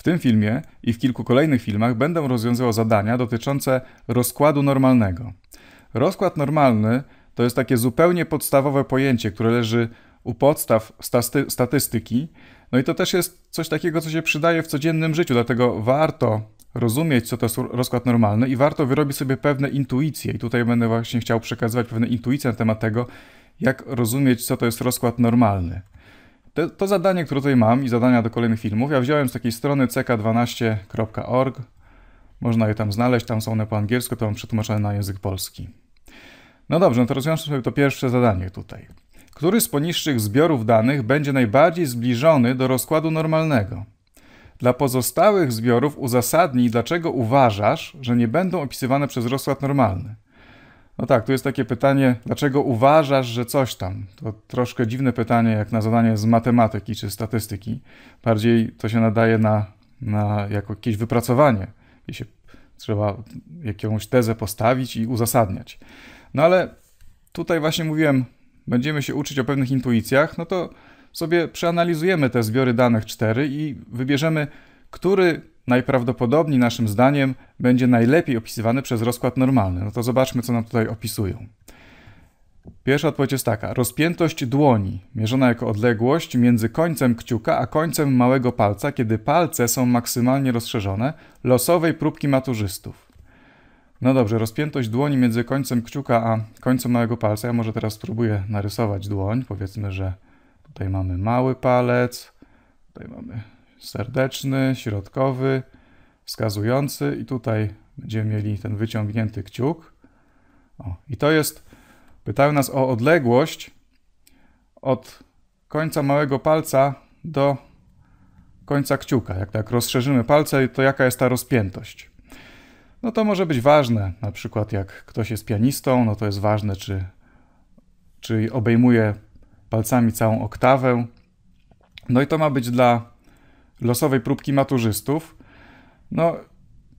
W tym filmie i w kilku kolejnych filmach będę rozwiązywał zadania dotyczące rozkładu normalnego. Rozkład normalny to jest takie zupełnie podstawowe pojęcie, które leży u podstaw staty statystyki. No i to też jest coś takiego, co się przydaje w codziennym życiu, dlatego warto rozumieć, co to jest rozkład normalny i warto wyrobić sobie pewne intuicje. I tutaj będę właśnie chciał przekazywać pewne intuicje na temat tego, jak rozumieć, co to jest rozkład normalny. Te, to zadanie, które tutaj mam i zadania do kolejnych filmów, ja wziąłem z takiej strony ck12.org. Można je tam znaleźć, tam są one po angielsku, to mam przetłumaczone na język polski. No dobrze, no to rozwiążmy sobie to pierwsze zadanie tutaj. Który z poniższych zbiorów danych będzie najbardziej zbliżony do rozkładu normalnego? Dla pozostałych zbiorów uzasadnij, dlaczego uważasz, że nie będą opisywane przez rozkład normalny. No tak, tu jest takie pytanie, dlaczego uważasz, że coś tam? To troszkę dziwne pytanie, jak na zadanie z matematyki czy statystyki. Bardziej to się nadaje na, na jako jakieś wypracowanie, gdzie się trzeba jakąś tezę postawić i uzasadniać. No ale tutaj właśnie mówiłem, będziemy się uczyć o pewnych intuicjach, no to sobie przeanalizujemy te zbiory danych 4 i wybierzemy, który najprawdopodobniej naszym zdaniem będzie najlepiej opisywany przez rozkład normalny. No to zobaczmy, co nam tutaj opisują. Pierwsza odpowiedź jest taka. Rozpiętość dłoni, mierzona jako odległość między końcem kciuka a końcem małego palca, kiedy palce są maksymalnie rozszerzone, losowej próbki maturzystów. No dobrze, rozpiętość dłoni między końcem kciuka a końcem małego palca. Ja może teraz spróbuję narysować dłoń. Powiedzmy, że tutaj mamy mały palec, tutaj mamy serdeczny, środkowy, wskazujący i tutaj będziemy mieli ten wyciągnięty kciuk. O, I to jest, pytają nas o odległość od końca małego palca do końca kciuka. Jak tak rozszerzymy palce, to jaka jest ta rozpiętość? No to może być ważne, na przykład jak ktoś jest pianistą, no to jest ważne, czy, czy obejmuje palcami całą oktawę. No i to ma być dla losowej próbki maturzystów. No,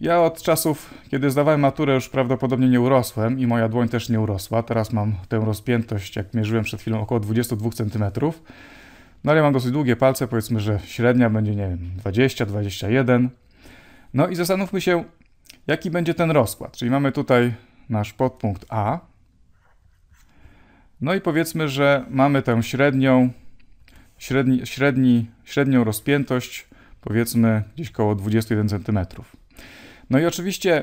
ja od czasów, kiedy zdawałem maturę, już prawdopodobnie nie urosłem i moja dłoń też nie urosła. Teraz mam tę rozpiętość, jak mierzyłem przed chwilą, około 22 cm. No ale mam dosyć długie palce, powiedzmy, że średnia będzie, nie wiem, 20, 21. No i zastanówmy się, jaki będzie ten rozkład. Czyli mamy tutaj nasz podpunkt A. No i powiedzmy, że mamy tę średnią średni, średni, średnią rozpiętość powiedzmy gdzieś koło 21 cm. No i oczywiście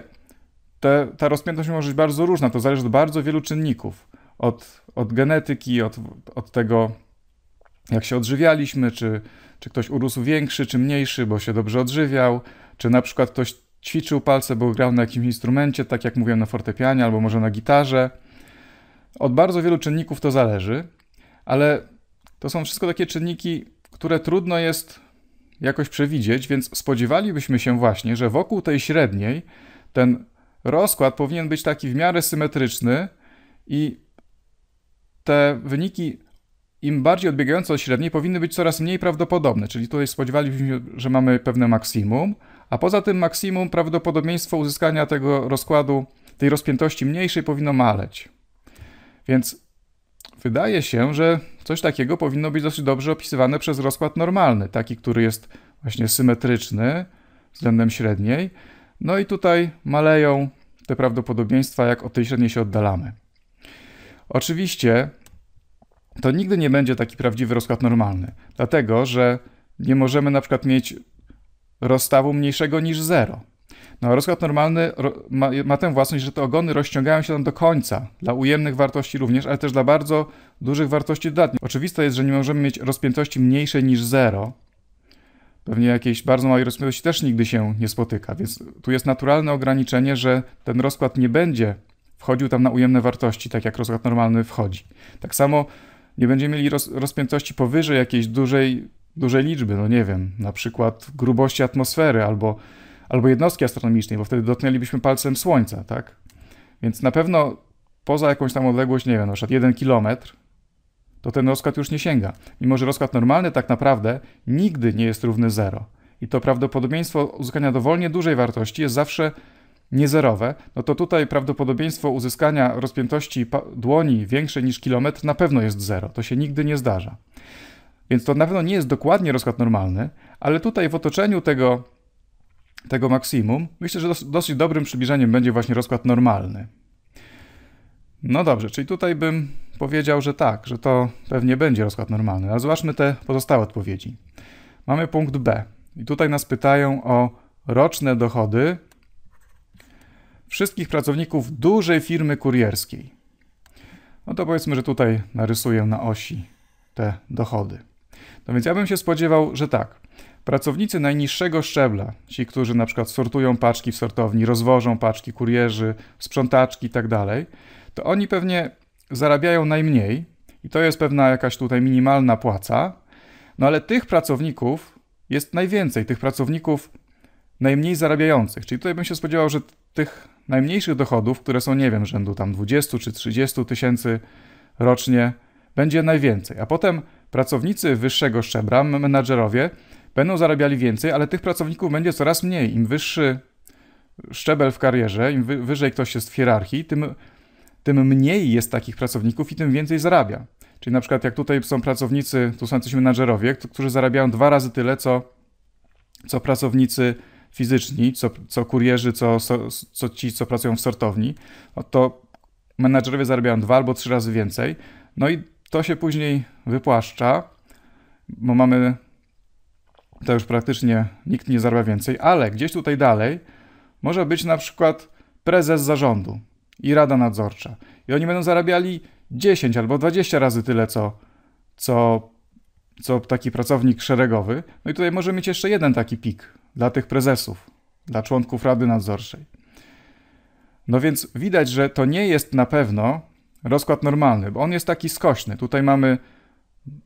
te, ta rozpiętość może być bardzo różna, to zależy od bardzo wielu czynników. Od, od genetyki, od, od tego, jak się odżywialiśmy, czy, czy ktoś urósł większy, czy mniejszy, bo się dobrze odżywiał, czy na przykład ktoś ćwiczył palce, bo grał na jakimś instrumencie, tak jak mówiłem, na fortepianie albo może na gitarze. Od bardzo wielu czynników to zależy, ale to są wszystko takie czynniki, które trudno jest jakoś przewidzieć, więc spodziewalibyśmy się właśnie, że wokół tej średniej ten rozkład powinien być taki w miarę symetryczny i te wyniki im bardziej odbiegające od średniej powinny być coraz mniej prawdopodobne, czyli tutaj spodziewalibyśmy się, że mamy pewne maksimum, a poza tym maksimum prawdopodobieństwo uzyskania tego rozkładu, tej rozpiętości mniejszej powinno maleć. Więc wydaje się, że Coś takiego powinno być dosyć dobrze opisywane przez rozkład normalny, taki, który jest właśnie symetryczny względem średniej. No i tutaj maleją te prawdopodobieństwa, jak od tej średniej się oddalamy. Oczywiście to nigdy nie będzie taki prawdziwy rozkład normalny, dlatego że nie możemy na przykład mieć rozstawu mniejszego niż 0. No, rozkład normalny ma, ma tę własność, że te ogony rozciągają się tam do końca, dla ujemnych wartości również, ale też dla bardzo dużych wartości dodatnich. Oczywiste jest, że nie możemy mieć rozpiętości mniejszej niż 0. Pewnie jakiejś bardzo małej rozpiętości też nigdy się nie spotyka, więc tu jest naturalne ograniczenie, że ten rozkład nie będzie wchodził tam na ujemne wartości, tak jak rozkład normalny wchodzi. Tak samo nie będziemy mieli roz, rozpiętości powyżej jakiejś dużej, dużej liczby, no nie wiem, na przykład grubości atmosfery albo albo jednostki astronomicznej, bo wtedy dotknęlibyśmy palcem Słońca, tak? Więc na pewno poza jakąś tam odległość, nie wiem, na przykład 1 kilometr, to ten rozkład już nie sięga. Mimo, że rozkład normalny tak naprawdę nigdy nie jest równy 0. I to prawdopodobieństwo uzyskania dowolnie dużej wartości jest zawsze niezerowe, no to tutaj prawdopodobieństwo uzyskania rozpiętości dłoni większej niż kilometr na pewno jest zero. To się nigdy nie zdarza. Więc to na pewno nie jest dokładnie rozkład normalny, ale tutaj w otoczeniu tego tego maksimum, myślę, że dosyć dobrym przybliżeniem będzie właśnie rozkład normalny. No dobrze, czyli tutaj bym powiedział, że tak, że to pewnie będzie rozkład normalny, ale zobaczmy te pozostałe odpowiedzi. Mamy punkt B i tutaj nas pytają o roczne dochody wszystkich pracowników dużej firmy kurierskiej. No to powiedzmy, że tutaj narysuję na osi te dochody. No więc ja bym się spodziewał, że tak, Pracownicy najniższego szczebla, ci, którzy na przykład sortują paczki w sortowni, rozwożą paczki, kurierzy, sprzątaczki tak dalej, to oni pewnie zarabiają najmniej i to jest pewna jakaś tutaj minimalna płaca, no ale tych pracowników jest najwięcej, tych pracowników najmniej zarabiających. Czyli tutaj bym się spodziewał, że tych najmniejszych dochodów, które są, nie wiem, rzędu tam 20 czy 30 tysięcy rocznie, będzie najwięcej. A potem pracownicy wyższego szczebla, menadżerowie, Będą zarabiali więcej, ale tych pracowników będzie coraz mniej. Im wyższy szczebel w karierze, im wyżej ktoś jest w hierarchii, tym, tym mniej jest takich pracowników i tym więcej zarabia. Czyli na przykład jak tutaj są pracownicy, tu są jacyś menadżerowie, którzy zarabiają dwa razy tyle, co, co pracownicy fizyczni, co, co kurierzy, co, co, co ci, co pracują w sortowni, no to menadżerowie zarabiają dwa albo trzy razy więcej. No i to się później wypłaszcza, bo mamy to już praktycznie nikt nie zarabia więcej, ale gdzieś tutaj dalej może być na przykład prezes zarządu i rada nadzorcza. I oni będą zarabiali 10 albo 20 razy tyle, co, co, co taki pracownik szeregowy. No i tutaj może mieć jeszcze jeden taki pik dla tych prezesów, dla członków rady nadzorczej. No więc widać, że to nie jest na pewno rozkład normalny, bo on jest taki skośny. Tutaj mamy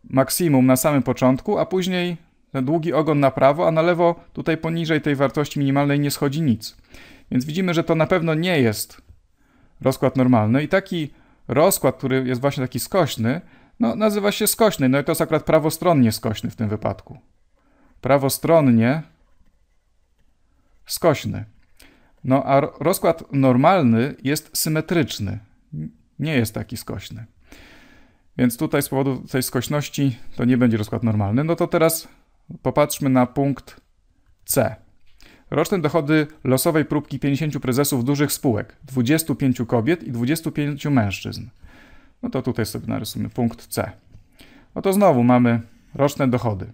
maksimum na samym początku, a później ten długi ogon na prawo, a na lewo tutaj poniżej tej wartości minimalnej nie schodzi nic. Więc widzimy, że to na pewno nie jest rozkład normalny i taki rozkład, który jest właśnie taki skośny, no, nazywa się skośny, no i to jest akurat prawostronnie skośny w tym wypadku. Prawostronnie skośny. No a rozkład normalny jest symetryczny, nie jest taki skośny. Więc tutaj z powodu tej skośności to nie będzie rozkład normalny. No to teraz Popatrzmy na punkt C. Roczne dochody losowej próbki 50 prezesów dużych spółek, 25 kobiet i 25 mężczyzn. No to tutaj sobie narysujmy punkt C. No to znowu mamy roczne dochody.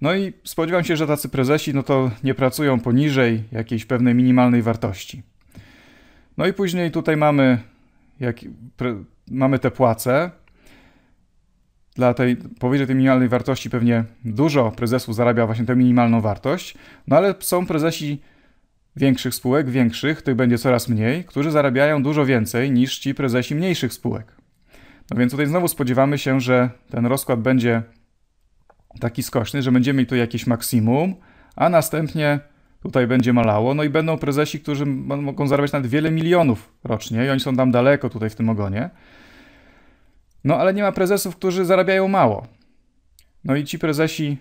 No i spodziewam się, że tacy prezesi no to nie pracują poniżej jakiejś pewnej minimalnej wartości. No i później tutaj mamy, jak, pre, mamy te płace, dla tej, powyżej tej minimalnej wartości pewnie dużo prezesów zarabia właśnie tę minimalną wartość, no ale są prezesi większych spółek, większych, tych będzie coraz mniej, którzy zarabiają dużo więcej niż ci prezesi mniejszych spółek. No więc tutaj znowu spodziewamy się, że ten rozkład będzie taki skośny, że będziemy mieli tu jakieś maksimum, a następnie tutaj będzie malało, no i będą prezesi, którzy mogą zarabiać nawet wiele milionów rocznie i oni są tam daleko tutaj w tym ogonie. No ale nie ma prezesów, którzy zarabiają mało. No i ci prezesi,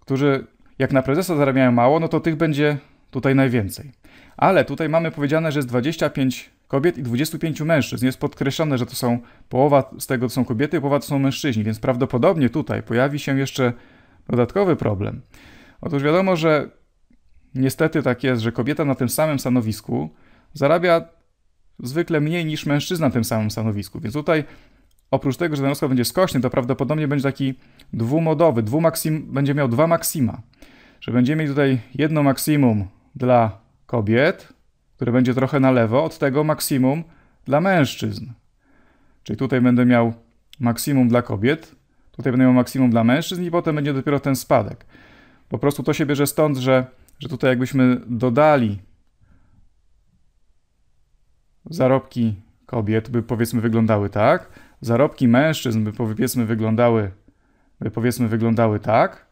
którzy jak na prezesa zarabiają mało, no to tych będzie tutaj najwięcej. Ale tutaj mamy powiedziane, że jest 25 kobiet i 25 mężczyzn. Jest podkreślone, że to są połowa z tego to są kobiety, połowa to są mężczyźni, więc prawdopodobnie tutaj pojawi się jeszcze dodatkowy problem. Otóż wiadomo, że niestety tak jest, że kobieta na tym samym stanowisku zarabia zwykle mniej niż mężczyzna na tym samym stanowisku. Więc tutaj oprócz tego, że ten rozkład będzie skośny, to prawdopodobnie będzie taki dwumodowy, dwumaksim, będzie miał dwa maksima. Że będziemy mieli tutaj jedno maksimum dla kobiet, które będzie trochę na lewo, od tego maksimum dla mężczyzn. Czyli tutaj będę miał maksimum dla kobiet, tutaj będę miał maksimum dla mężczyzn i potem będzie dopiero ten spadek. Po prostu to się bierze stąd, że, że tutaj jakbyśmy dodali zarobki kobiet, by powiedzmy wyglądały tak, zarobki mężczyzn by powiedzmy wyglądały, by powiedzmy wyglądały tak,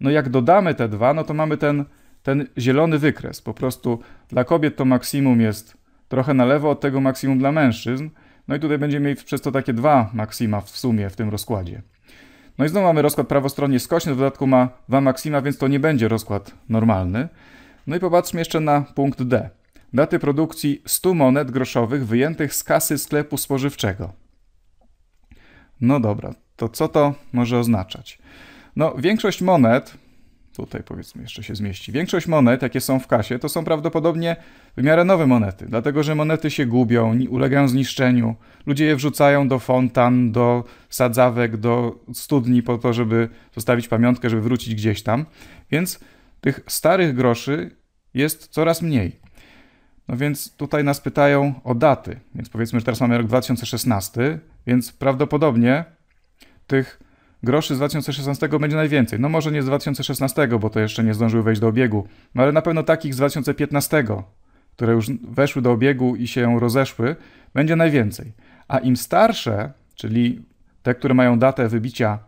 no jak dodamy te dwa, no to mamy ten, ten zielony wykres. Po prostu dla kobiet to maksimum jest trochę na lewo od tego maksimum dla mężczyzn. No i tutaj będziemy mieli przez to takie dwa maksima w sumie w tym rozkładzie. No i znowu mamy rozkład prawostronnie skośny, w dodatku ma dwa maksima, więc to nie będzie rozkład normalny. No i popatrzmy jeszcze na punkt D. Daty produkcji 100 monet groszowych wyjętych z kasy sklepu spożywczego. No dobra, to co to może oznaczać? No, większość monet, tutaj powiedzmy jeszcze się zmieści, większość monet, jakie są w kasie, to są prawdopodobnie w miarę nowe monety, dlatego że monety się gubią, ulegają zniszczeniu, ludzie je wrzucają do fontan, do sadzawek, do studni po to, żeby zostawić pamiątkę, żeby wrócić gdzieś tam, więc tych starych groszy jest coraz mniej. No więc tutaj nas pytają o daty, więc powiedzmy, że teraz mamy rok 2016, więc prawdopodobnie tych groszy z 2016 będzie najwięcej. No może nie z 2016, bo to jeszcze nie zdążyły wejść do obiegu, no ale na pewno takich z 2015, które już weszły do obiegu i się rozeszły, będzie najwięcej. A im starsze, czyli te, które mają datę wybicia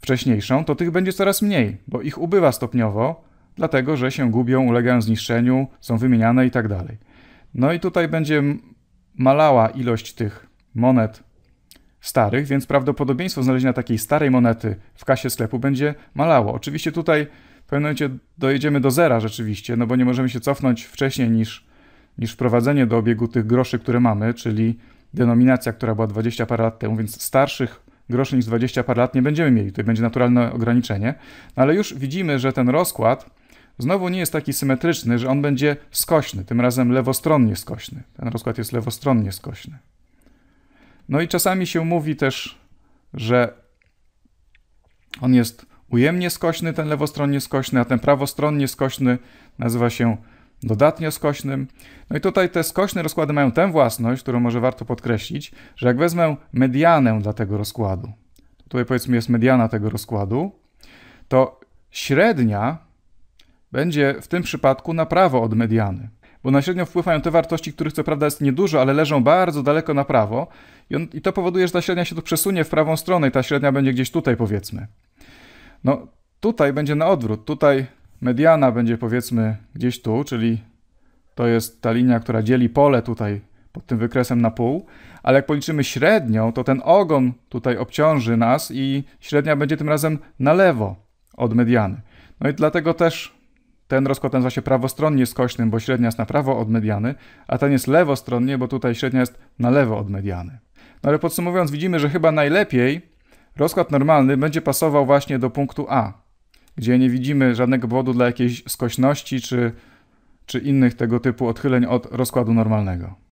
wcześniejszą, to tych będzie coraz mniej, bo ich ubywa stopniowo, dlatego że się gubią, ulegają zniszczeniu, są wymieniane i tak dalej. No i tutaj będzie malała ilość tych monet starych, więc prawdopodobieństwo znalezienia takiej starej monety w kasie sklepu będzie malało. Oczywiście tutaj w pewnym momencie dojedziemy do zera rzeczywiście, no bo nie możemy się cofnąć wcześniej niż, niż wprowadzenie do obiegu tych groszy, które mamy, czyli denominacja, która była 20 par lat temu, więc starszych groszy niż 20 par lat nie będziemy mieli. Tutaj będzie naturalne ograniczenie. No ale już widzimy, że ten rozkład znowu nie jest taki symetryczny, że on będzie skośny, tym razem lewostronnie skośny. Ten rozkład jest lewostronnie skośny. No i czasami się mówi też, że on jest ujemnie skośny, ten lewostronnie skośny, a ten prawostronnie skośny nazywa się dodatnio skośnym. No i tutaj te skośne rozkłady mają tę własność, którą może warto podkreślić, że jak wezmę medianę dla tego rozkładu, tutaj powiedzmy jest mediana tego rozkładu, to średnia będzie w tym przypadku na prawo od mediany bo na średnią wpływają te wartości, których co prawda jest niedużo, ale leżą bardzo daleko na prawo i, on, i to powoduje, że ta średnia się tu przesunie w prawą stronę i ta średnia będzie gdzieś tutaj powiedzmy. No tutaj będzie na odwrót, tutaj mediana będzie powiedzmy gdzieś tu, czyli to jest ta linia, która dzieli pole tutaj pod tym wykresem na pół, ale jak policzymy średnią, to ten ogon tutaj obciąży nas i średnia będzie tym razem na lewo od mediany. No i dlatego też ten rozkład nazywa się prawostronnie skośnym, bo średnia jest na prawo od mediany, a ten jest lewostronnie, bo tutaj średnia jest na lewo od mediany. No ale podsumowując, widzimy, że chyba najlepiej rozkład normalny będzie pasował właśnie do punktu A, gdzie nie widzimy żadnego powodu dla jakiejś skośności czy, czy innych tego typu odchyleń od rozkładu normalnego.